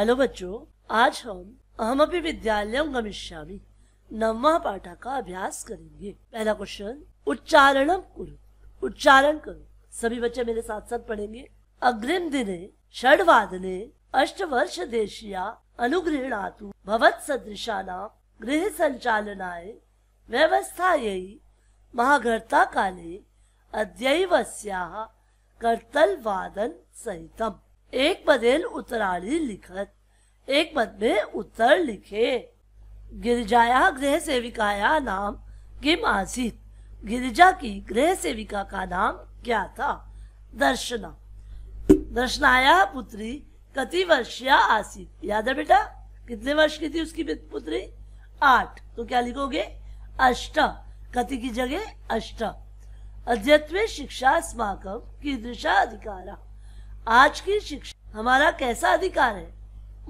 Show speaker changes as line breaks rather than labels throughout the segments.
hello बच्चों आज हम अहम अभी विद्यालय गमिष्या नववा पाठा का अभ्यास करेंगे पहला क्वेश्चन उच्चारण कुरु उच्चारण करो सभी बच्चे मेरे साथ साथ पढ़ेंगे अग्रिम दिने अष्ट वर्ष देशिया अनुगृहणातु भवत सदृशा नाम गृह संचालनाय व्यवस्था यही महाघर्ता काले अद्यवस्या कर्तल वादन सहितम एक बदेल उत्तराड़ी लिखत एक पद में उत्तर लिखे गिरजाया गृह सेविकाया नाम किम आसित गिरिजा की गृह सेविका का नाम क्या था दर्शना दर्शनाया पुत्री कति वर्षिया आसित याद है बेटा कितने वर्ष की थी उसकी पुत्री आठ तो क्या लिखोगे अष्ट कति की जगह अष्ट अध्यत्व शिक्षा स्माकम की दृशा अधिकारा आज की शिक्षा हमारा कैसा अधिकार है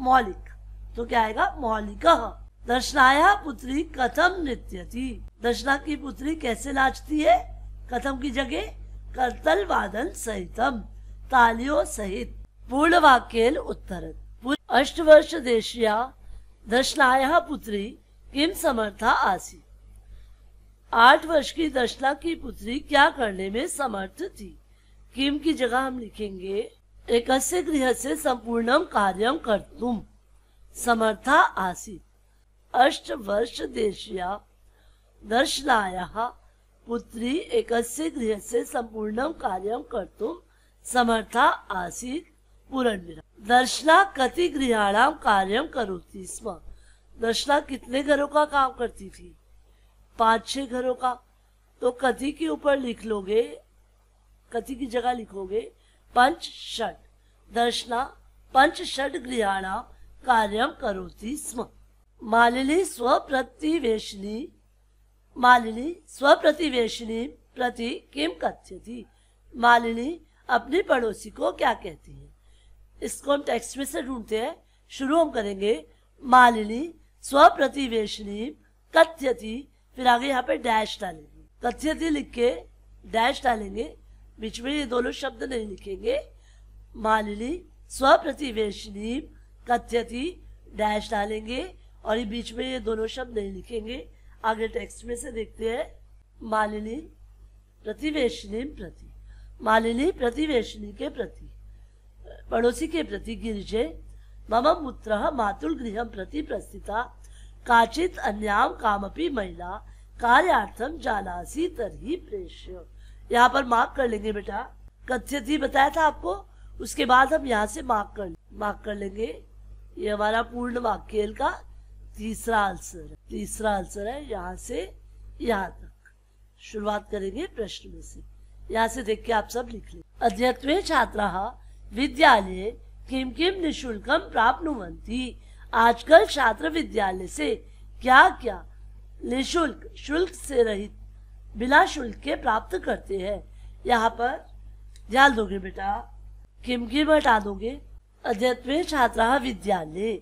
मौलिक तो क्या आएगा मौलिक दर्शनाया पुत्री कथम नृत्य थी दर्शना की पुत्री कैसे नाचती है कथम की जगह करतल वादन सहितम तालियों सहित पूर्ण वाक्यल उत्तर अष्ट वर्ष देशिया दर्शनाया पुत्री किम समर्था आसी आठ वर्ष की दर्शना की पुत्री क्या करने में समर्थ थी किम की जगह हम लिखेंगे एकस्य गृहस्य सम्पूर्णं कार्यं कर्तुं समर्था वर्ष देशिया दर्शनाया पुत्री एक गृह से कार्यं कार्य समर्था आसी पुरण्यः दर्शना कति गृहाणां कार्य करोती स्म दर्शना कितने घरों का काम करती थी पाँच छह घरों का तो कति के ऊपर लिख लोगे कति की जगह लिखोगे पंच षट दर्शना पंच षट गृहाणा कार्यम करोती स्म मालिनी स्वप्रतिवेशिनी मालिनी स्वप्रतिवेशिनी प्रति किम थी मालिनी अपने पड़ोसी को क्या कहती है इसको हम टेक्स्ट में से ढूंढते हैं शुरू हम करेंगे मालिनी कथ्य थी फिर आगे यहाँ पे डैश डालेंगे थी लिख के डैश डालेंगे बीच में ये दोनों शब्द नहीं लिखेंगे मालिनी स्वप्रतिवेशनी कथ्यति डैश डालेंगे और ये बीच में ये दोनों शब्द नहीं लिखेंगे आगे टेक्स्ट में से देखते हैं मालिनी प्रतिवेश प्रति मालिनी प्रतिवेश के प्रति पड़ोसी के प्रति गिरिजे मम पुत्र मातृगृह प्रति प्रस्थिता काचित अन्याम कामपि महिला कार्यार्थम जानासी तरही प्रेष्य यहाँ पर मार्क कर लेंगे बेटा कथित ही बताया था आपको उसके बाद हम यहाँ से मार्क कर मार्क कर लेंगे ये हमारा पूर्ण वाक्यल का तीसरा आंसर है तीसरा आंसर है यहाँ से यहाँ तक शुरुआत करेंगे प्रश्न में से यहाँ से देख के आप सब लिख लें अध्यत्वे छात्रा विद्यालय किम किम प्राप्त प्राप्नुवंती आजकल छात्र विद्यालय से क्या क्या निःशुल्क शुल्क से रहित बिना शुल्क के प्राप्त करते हैं यहाँ पर जान दोगे बेटा किम की हटा दोगे अद्यत्वे छात्रा विद्यालय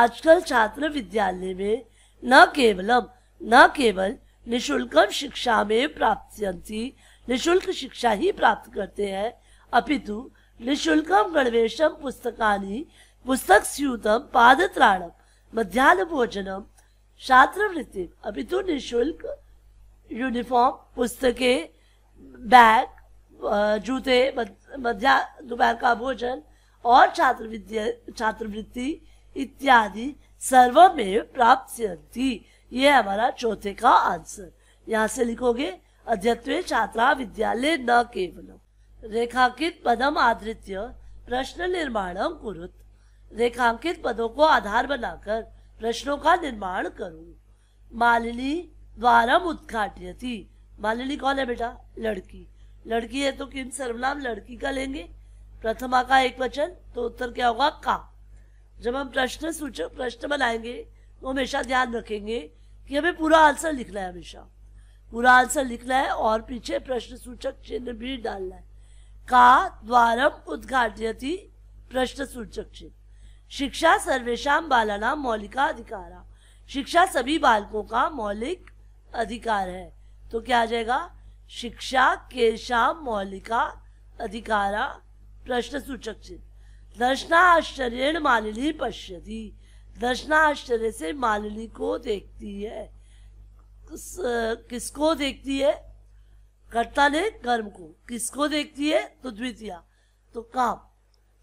आजकल छात्र विद्यालय में न केवलम न केवल निशुल्क शिक्षा में प्राप्त निशुल्क शिक्षा ही प्राप्त करते हैं अपितु निशुल्क गणवेशम पुस्तकानि पुस्तक स्यूतम पादत्राणम मध्यान्ह भोजनम छात्रवृत्ति अपितु निशुल्क यूनिफॉर्म पुस्तकें बैग जूते मध्या दोपहर का भोजन और छात्र छात्रवृत्ति इत्यादि सर्वमेव प्राप्त ये हमारा चौथे का आंसर यहाँ से लिखोगे अध्यत्व छात्रा विद्यालय न केवल रेखांकित पदम आदृत्य प्रश्न निर्माण कुरुत रेखांकित पदों को आधार बनाकर प्रश्नों का निर्माण करूं मालिनी उद्घाट्य थी मालिनी कौन है बेटा लड़की लड़की है तो किम सर्वनाम लड़की का लेंगे प्रथमा का एक वचन तो उत्तर क्या होगा का जब हम प्रश्न सूचक प्रश्न बनाएंगे तो हमेशा ध्यान रखेंगे कि हमें पूरा आंसर लिखना है हमेशा पूरा आंसर लिखना है और पीछे प्रश्न सूचक चिन्ह भी डालना है का द्वारम थी प्रश्न सूचक चिन्ह शिक्षा सर्वेशा बालाना मौलिका अधिकारा शिक्षा सभी बालकों का मौलिक अधिकार है तो क्या आ जाएगा शिक्षा शाम मौलिका अधिकारा प्रश्न सूचक चिन्ह दर्शनाश्चर्य मालिनी पश्यति दर्शनाश्चर्य से मालिनी को देखती है किस, किसको देखती है कर्ता ने कर्म को किसको देखती है तो द्वितीय तो काम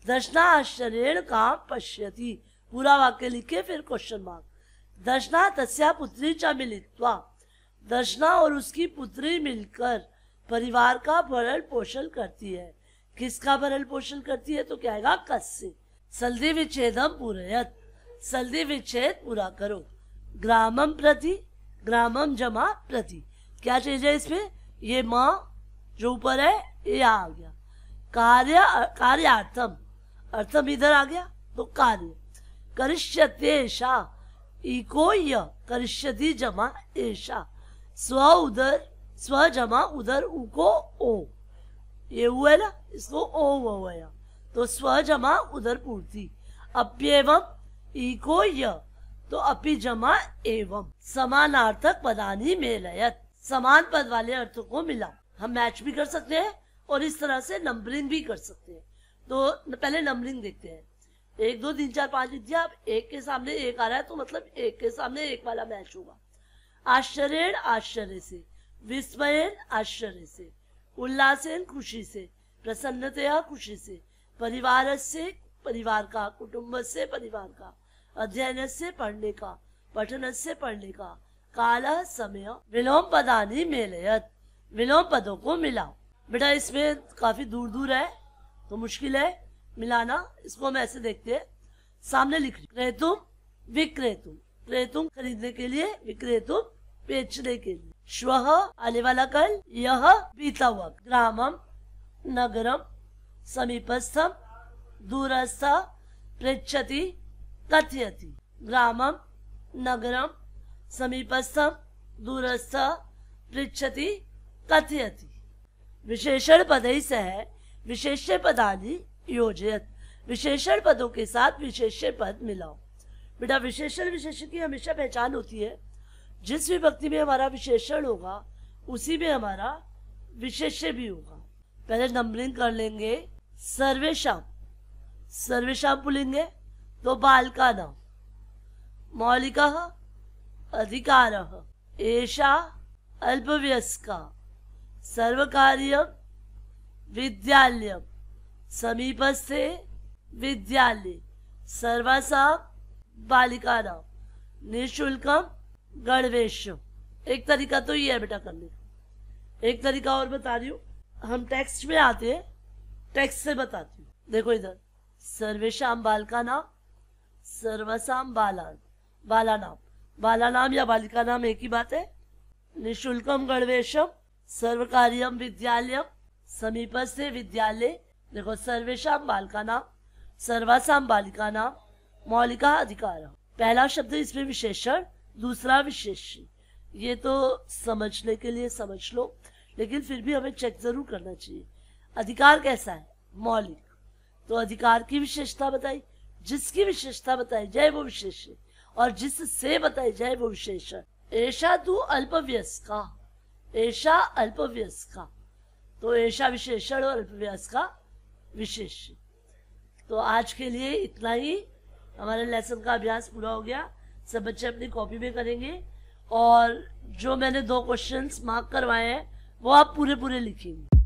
दर्शनाश्चर्य काम पश्यति पूरा वाक्य लिखे फिर क्वेश्चन मार्क दर्शना तस्या पुत्री चा मिलित्वा दर्शना और उसकी पुत्री मिलकर परिवार का भरण पोषण करती है किसका भरण पोषण करती है तो कहेगा कस्य सल्दी विच्छेदम पूरयत सल्दी विच्छेद पूरा करो ग्रामम प्रति ग्रामम जमा प्रति क्या चीज है इसमें ये माँ जो ऊपर है ये आ गया कार्य कार्यार्थम अर्थम इधर आ गया तो कार्य करिष्यते ऐसा इको करिष्यति जमा ऐसा स्व उधर स्व जमा उधर ऊ को ओ ये हुआ है ना इसको ओ हुआ हुआ है तो स्व जमा उधर पूर्ति अप्यवम ई को य तो अपि जमा एवं समानार्थक पदानी में लयत समान पद वाले अर्थों को मिला हम मैच भी कर सकते हैं और इस तरह से नंबरिंग भी कर सकते हैं तो पहले नंबरिंग देखते हैं एक दो तीन चार पाँच लिख दिया आप एक के सामने एक आ रहा है तो मतलब एक के सामने एक वाला मैच होगा आश्चर्य आश्चर्य से विस्मय आश्चर्य से उल्लास खुशी से प्रसन्नतया खुशी से परिवार से परिवार का कुटुम्ब से परिवार का अध्ययन से पढ़ने का पठन से पढ़ने का काल समय विलोम पदानी मेलयत विलोम पदों को मिलाओ बेटा इसमें काफी दूर दूर है तो मुश्किल है मिलाना इसको हम ऐसे देखते हैं सामने लिख रहे तुम विक्रेतु क्रेतुम खरीदने के लिए विक्रेतुम बेचने के लिए श्व आने वाला कल यह बीता हुआ ग्रामम नगरम समीपस्थम दूरस्थ पृछति कथयति ग्रामम नगरम समीपस्थम दूरस्थ पृछति कथयति विशेषण पद सह विशेष पदानी योजयत विशेषण पदों के साथ विशेष पद मिलाओ बेटा विशेषण विशेष की हमेशा पहचान होती है जिस भी भक्ति में हमारा विशेषण होगा उसी में हमारा विशेष भी होगा पहले नंबरिंग कर लेंगे सर्वेशम सर्वेशम बोलेंगे तो बालिका नाम मौलिक अधिकार एषा सर्व कार्य विद्यालय समीपस्थे विद्यालय सर्वासाम बालिका नाम निःशुल्कम गणवेश एक तरीका तो ये है बेटा करने का एक तरीका और बता रही हूँ हम टेक्स्ट में आते हैं टेक्स्ट से बताती हूँ देखो इधर सर्वेशम बालका नाम सर्वसाम बाला बाला नाम बाला नाम या बालिका नाम एक ही बात है निःशुल्कम गणवेशम सर्व कार्यम विद्यालय समीप से विद्यालय देखो सर्वेशम बालिका नाम सर्वसाम बालिका नाम मौलिका अधिकार पहला शब्द इसमें विशेषण दूसरा विशेष ये तो समझने के लिए समझ लो लेकिन फिर भी हमें चेक जरूर करना चाहिए अधिकार कैसा है मौलिक तो अधिकार की विशेषता बताई जिसकी विशेषता बताई जाए वो विशेष और जिससे बताई जाए वो विशेषण ऐसा तू अल्पव्यस का ऐशा का तो ऐसा विशेषण और अल्पव्यास का विशेष तो आज के लिए इतना ही हमारे लेसन का अभ्यास पूरा हो गया सब बच्चे अपनी कॉपी में करेंगे और जो मैंने दो क्वेश्चंस मार्क करवाए हैं वो आप पूरे पूरे लिखेंगे